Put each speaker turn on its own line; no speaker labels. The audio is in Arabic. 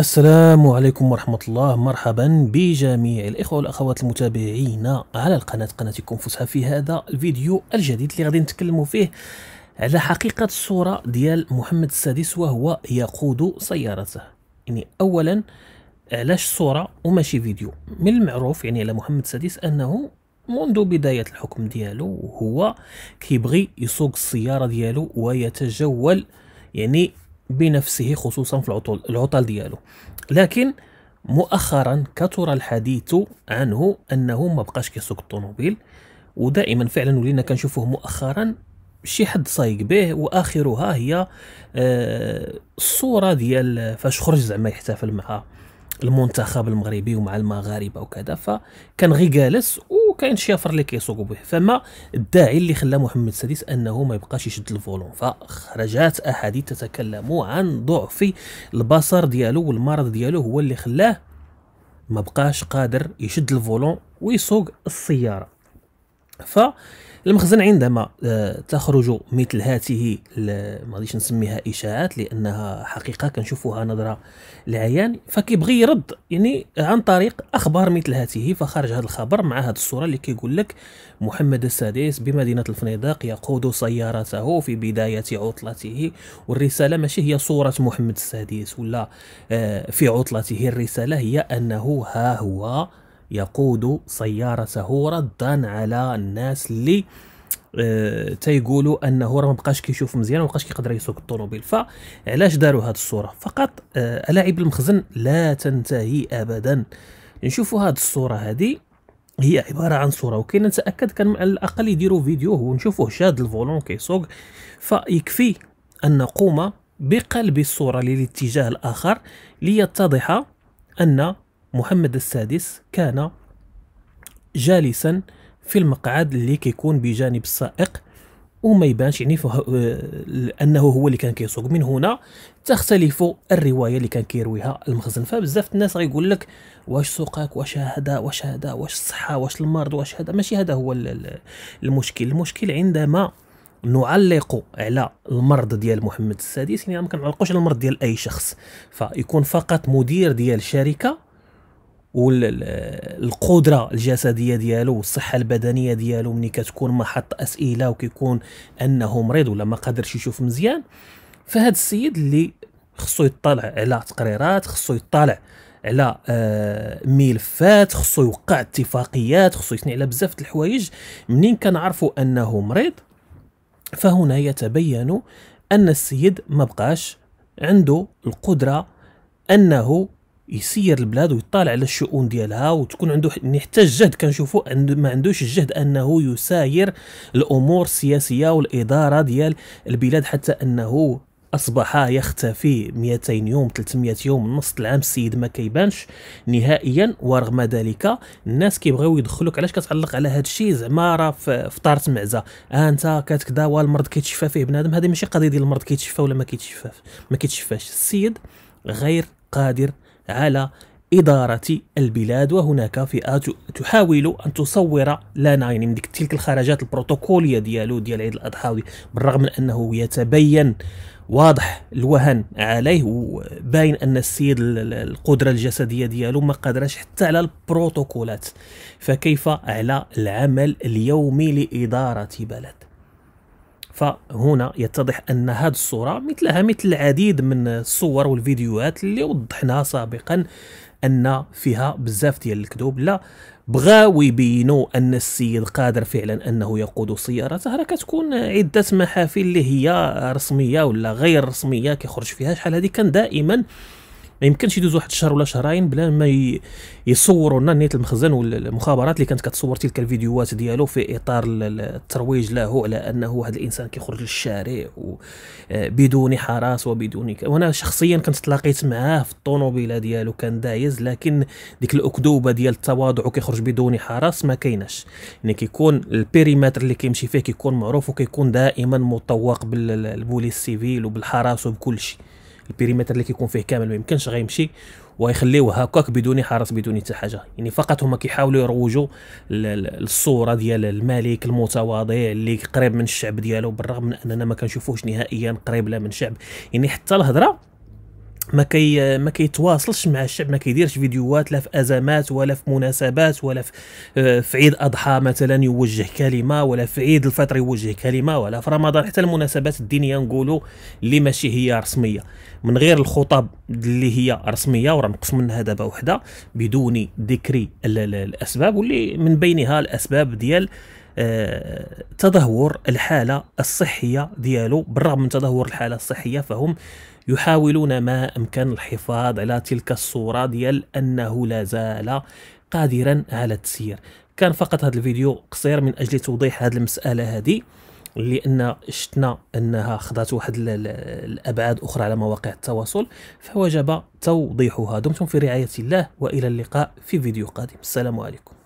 السلام عليكم ورحمة الله مرحبا بجميع الإخوة والأخوات المتابعين على القناة قناتكم فسحة في هذا الفيديو الجديد اللي غادي نتكلموا فيه على حقيقة الصورة ديال محمد السادس وهو يقود سيارته يعني أولا علاش صورة وماشي فيديو من المعروف يعني على محمد السادس أنه منذ بداية الحكم ديالو هو كيبغي يسوق السيارة ديالو ويتجول يعني بنفسه خصوصا في العطل العطل ديالو لكن مؤخرا كثر الحديث عنه انه ما بقاش كيسوق الطوموبيل ودائما فعلا ولينا كنشوفوه مؤخرا شي حد صايق به واخرها هي آه، الصوره ديال فاش خرج زعما يحتفل مع المنتخب المغربي ومع المغاربه وكذا فكان غير جالس كاين شي افر اللي كيسوقوا به فما الداعي اللي خلى محمد السادس انه ما يبقاش يشد الفولون فخرجات احاديث تتكلم عن ضعف البصر ديالو والمرض ديالو هو اللي خلاه ما بقاش قادر يشد الفولون ويسوق السياره فالمخزن عندما آه، تخرج مثل هاته ما غاديش نسميها اشاعات لانها حقيقه كنشوفوها نظره العيان فكيبغي يرد يعني عن طريق اخبار مثل هاته فخرج هذا الخبر مع هذه الصوره اللي كيقول لك محمد السادس بمدينه الفنيدق يقود سيارته في بدايه عطلته والرساله ماشي هي صوره محمد السادس ولا آه، في عطلته الرساله هي انه ها هو يقود سيارة ردا على الناس اللي أه تيقولوا انه راه مابقاش كيشوف مزيان ومابقاش كيقدر يسوق الطوموبيل فعلاش داروا هذه الصوره فقط أه المخزن لا تنتهي ابدا نشوفوا هذه الصوره هذه هي عباره عن صوره وكاين نتاكد كان على الاقل يديروا فيديو ونشوفوه شاد الفولون كيسوق فيكفي ان نقوم بقلب الصوره للاتجاه الاخر ليتضح ان محمد السادس كان جالسا في المقعد اللي كيكون بجانب السائق وما يبانش يعني آه، انه هو اللي كان كيسوق من هنا تختلف الروايه اللي كان كيرويها المخزن فبزاف الناس غيقول لك واش سوقك واش هذا واش هذا واش الصحه واش المرض واش هذا ماشي هذا هو المشكل المشكل عندما نعلق على المرض ديال محمد السادس يعني ما كنعلقوش على المرض ديال اي شخص فيكون فقط مدير ديال شركه والقدره الجسديه ديالو والصحه البدنيه ديالو ملي كتكون محط اسئله وكيكون انه مريض ولا ما قادرش يشوف مزيان فهاد السيد اللي خصو يطلع على تقريرات خصو يطلع على آه، ملفات خصو يوقع اتفاقيات خصو يثني على بزاف د الحوايج منين كنعرفوا انه مريض فهنا يتبين ان السيد ما بقاش عنده القدره انه يسير البلاد ويطالع على الشؤون ديالها وتكون عنده يعني حتى الجهد كنشوفوا ما عندوش الجهد انه يساير الامور السياسيه والاداره ديال البلاد حتى انه اصبح يختفي 200 يوم 300 يوم نص العام السيد ما كيبانش نهائيا ورغم ذلك الناس كيبغيو يدخلوك علاش كتعلق على هذا الشيء زعما راه فطارت معزه آه انت كتكدا والمرض كيتشفى فيه بنادم هذه ماشي قضيه ديال المرض كيتشفى ولا ما كيتشفاش ما كيتشفاش السيد غير قادر على إدارة البلاد وهناك فئات تحاول أن تصور لنا يعني من تلك الخرجات البروتوكولية ديالو ديال عيد الأضحى بالرغم من أنه يتبين واضح الوهن عليه وباين ان السيد القدره الجسديه ديالو ما قادراش حتى على البروتوكولات فكيف على العمل اليومي لاداره بلد فهنا يتضح أن هذه الصورة مثلها مثل العديد من الصور والفيديوهات اللي وضحناها سابقا أن فيها بزاف ديال الكذوب لا بغاو يبينوا ان السيد قادر فعلا انه يقود سيارته راه كتكون عده محافل اللي هي رسميه ولا غير رسميه كيخرج فيها شحال هذه كان دائما ما يمكنش يدوز واحد الشهر ولا شهرين بلا ما يصوروا لنا نيت المخزن والمخابرات اللي كانت كتصور تلك الفيديوهات ديالو في اطار الترويج له على انه هذا الانسان كيخرج للشارع آه، بدون حراس وبدون وانا شخصيا كنت تلاقيت معاه في الطوموبيله ديالو كان دايز لكن ديك الاكذوبه ديال التواضع وكيخرج بدون حراس ما كايناش يعني كيكون البيريمتر اللي كيمشي فيه كيكون معروف وكيكون دائما مطوق بالبوليس سيفيل وبالحراس وبكل شيء البيريمتر اللي كيكون فيه كامل ما يمكنش غيمشي ويخليوه هكاك بدون حارس بدون حتى حاجه يعني فقط هما كيحاولوا يروجوا الصوره ديال الملك المتواضع اللي قريب من الشعب ديالو بالرغم من اننا ما كنشوفوش نهائيا قريب لا من الشعب يعني حتى الهضره ما كي ما كيتواصلش مع الشعب ما كيديرش فيديوهات لا في ازمات ولا في مناسبات ولا في, آه، في عيد اضحى مثلا يوجه كلمه ولا في عيد الفطر يوجه كلمه ولا في رمضان حتى المناسبات الدينيه نقولوا اللي ماشي هي رسميه من غير الخطب اللي هي رسميه وراه نقص منها دابا وحده بدون ذكر الاسباب واللي من بينها الاسباب ديال آه، تدهور الحاله الصحيه ديالو بالرغم من تدهور الحاله الصحيه فهم يحاولون ما أمكن الحفاظ على تلك الصورة ديال أنه لا زال قادرا على التسيير كان فقط هذا الفيديو قصير من أجل توضيح هذه المسألة هذه لان شفنا انها خضعت واحد الابعاد اخرى على مواقع التواصل فوجب توضيحها دمتم في رعايه الله والى اللقاء في فيديو قادم السلام عليكم